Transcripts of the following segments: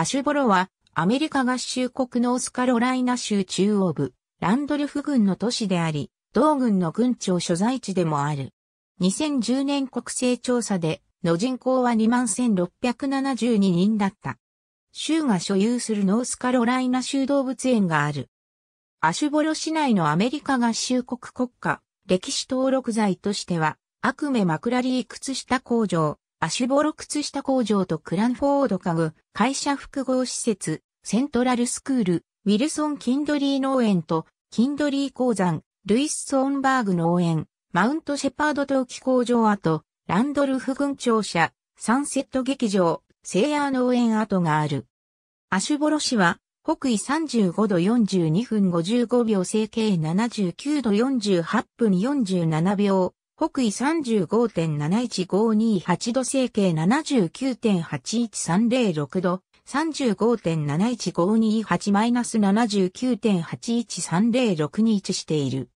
アシュボロは、アメリカ合衆国ノースカロライナ州中央部、ランドルフ郡の都市であり、同郡の郡庁所在地でもある。2010年国勢調査で、の人口は21,672人だった。州が所有するノースカロライナ州動物園がある。アシュボロ市内のアメリカ合衆国国家、歴史登録財としては、アクメ・マクラリー靴下工場、アシュボロ靴下工場とクランフォード家具、会社複合施設、セントラルスクール、ウィルソン・キンドリー農園と、キンドリー鉱山、ルイス・ソーンバーグ農園、マウント・シェパード陶器工場跡、ランドルフ軍庁舎、サンセット劇場、セイヤー農園跡がある。アシュボロ市は、北緯35度42分55秒、整形79度48分47秒、北緯35.71528度西形79.81306度、3 5 7 1 5 2 8 7 9 8 1 3 0 6位置している。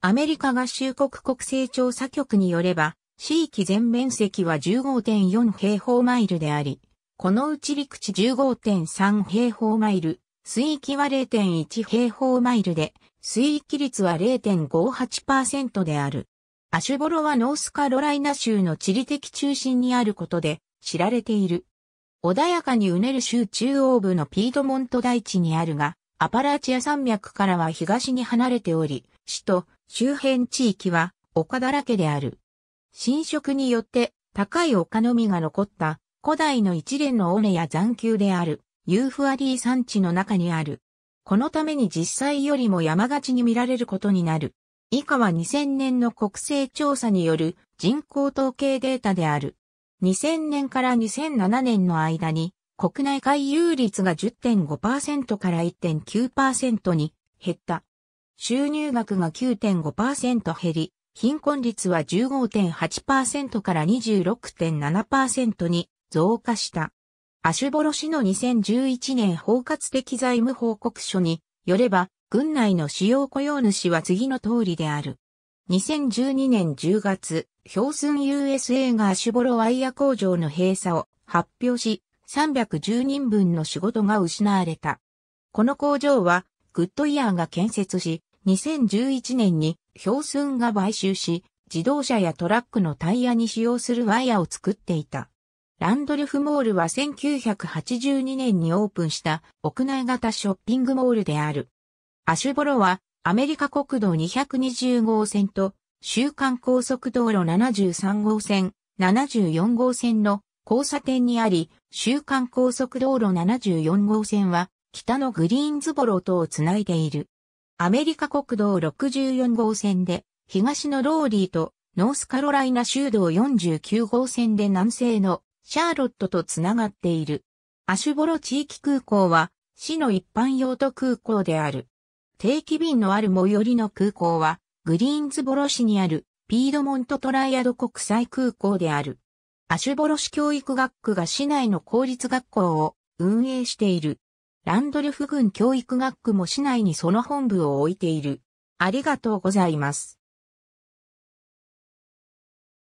アメリカ合衆国国勢調査局によれば、地域全面積は15.4平方マイルであり、このうち陸地15.3平方マイル、水域は0.1平方マイルで、水域率は0.58%である。アシュボロはノースカロライナ州の地理的中心にあることで知られている。穏やかにうねる州中央部のピードモント大地にあるが、アパラチア山脈からは東に離れており、市と周辺地域は丘だらけである。侵食によって高い丘のみが残った古代の一連の尾根や残丘であるユーフアリー山地の中にある。このために実際よりも山がちに見られることになる。以下は2000年の国勢調査による人口統計データである。2000年から2007年の間に国内回遊率が10.5%から1.9%に減った。収入額が9.5%減り、貧困率は15.8%から26.7%に増加した。アシュボロ氏の2011年包括的財務報告書によれば、軍内の主要雇用主は次の通りである。2012年10月、標寸 USA がアシュボロワイヤ工場の閉鎖を発表し、310人分の仕事が失われた。この工場は、グッドイヤーが建設し、2011年に標寸が買収し、自動車やトラックのタイヤに使用するワイヤを作っていた。ランドルフモールは1982年にオープンした屋内型ショッピングモールである。アシュボロは、アメリカ国道220号線と、週間高速道路73号線、74号線の交差点にあり、週間高速道路74号線は、北のグリーンズボロとをつないでいる。アメリカ国道64号線で、東のローリーと、ノースカロライナ州道49号線で南西のシャーロットとつながっている。アシュボロ地域空港は、市の一般用途空港である。定期便のある最寄りの空港は、グリーンズボロ市にあるピードモントトライアド国際空港である。アシュボロ市教育学区が市内の公立学校を運営している。ランドルフ郡教育学区も市内にその本部を置いている。ありがとうございます。